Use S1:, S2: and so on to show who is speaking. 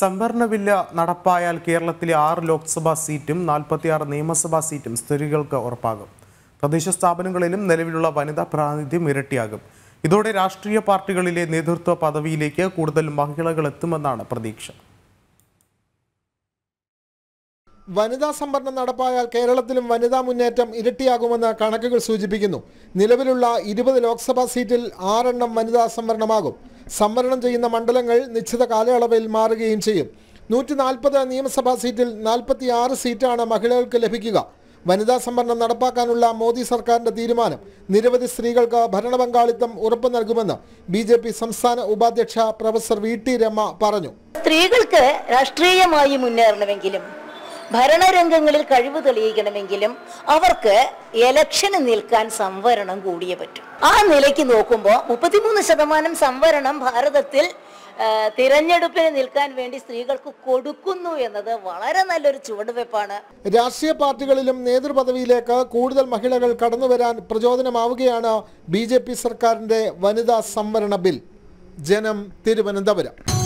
S1: സംവരണ ബില്ല് നടപ്പായാൽ കേരളത്തിലെ ആറ് ലോക്സഭാ സീറ്റും നാൽപ്പത്തിയാറ് നിയമസഭാ സീറ്റും സ്ത്രീകൾക്ക് ഉറപ്പാകും തദ്ദേശ സ്ഥാപനങ്ങളിലും നിലവിലുള്ള വനിതാ പ്രാതിനിധ്യം ഇരട്ടിയാകും ഇതോടെ രാഷ്ട്രീയ പാർട്ടികളിലെ നേതൃത്വ പദവിയിലേക്ക് കൂടുതൽ മഹിളകൾ എത്തുമെന്നാണ് പ്രതീക്ഷ
S2: വനിതാ സംവരണം നടപ്പായാൽ കേരളത്തിലും വനിതാ മുന്നേറ്റം ഇരട്ടിയാകുമെന്ന് കണക്കുകൾ സൂചിപ്പിക്കുന്നു നിലവിലുള്ള ഇരുപത് ലോക്സഭാ സീറ്റിൽ ആറെണ്ണം വനിതാ സംവരണമാകും സംവരണം ചെയ്യുന്ന മണ്ഡലങ്ങൾ നിശ്ചിത കാലയളവിൽ മാറുകയും ചെയ്യും നൂറ്റി നാൽപ്പത് നിയമസഭാ സീറ്റിൽ നാൽപ്പത്തി ആറ് സീറ്റാണ് മഹിളകൾക്ക് ലഭിക്കുക വനിതാ സംവരണം നടപ്പാക്കാനുള്ള മോദി സർക്കാരിന്റെ തീരുമാനം നിരവധി സ്ത്രീകൾക്ക് ഭരണപങ്കാളിത്തം ഉറപ്പു നൽകുമെന്ന് ബി ജെ പി സംസ്ഥാന ഉപാധ്യക്ഷ പ്രൊഫസർ വി ടി രമ പറഞ്ഞു
S3: സ്ത്രീകൾക്ക് രാഷ്ട്രീയമായി മുന്നേറണമെങ്കിലും ഭരണരംഗങ്ങളിൽ കഴിവ് തെളിയിക്കണമെങ്കിലും അവർക്ക് എലക്ഷന് നിൽക്കാൻ സംവരണം കൂടിയേ പറ്റും ആ നിലയ്ക്ക് നോക്കുമ്പോൾ മുപ്പത്തിമൂന്ന് ശതമാനം സംവരണം ഭാരതത്തിൽ തിരഞ്ഞെടുപ്പിന് നിൽക്കാൻ വേണ്ടി സ്ത്രീകൾക്ക് കൊടുക്കുന്നു എന്നത് വളരെ നല്ലൊരു ചുവടുവെപ്പാണ്
S2: രാഷ്ട്രീയ പാർട്ടികളിലും നേതൃപദവിയിലേക്ക് കൂടുതൽ മഹിളകൾ വരാൻ പ്രചോദനമാവുകയാണ് ബി സർക്കാരിന്റെ വനിതാ സംവരണ ബിൽ ജനം തിരുവനന്തപുരം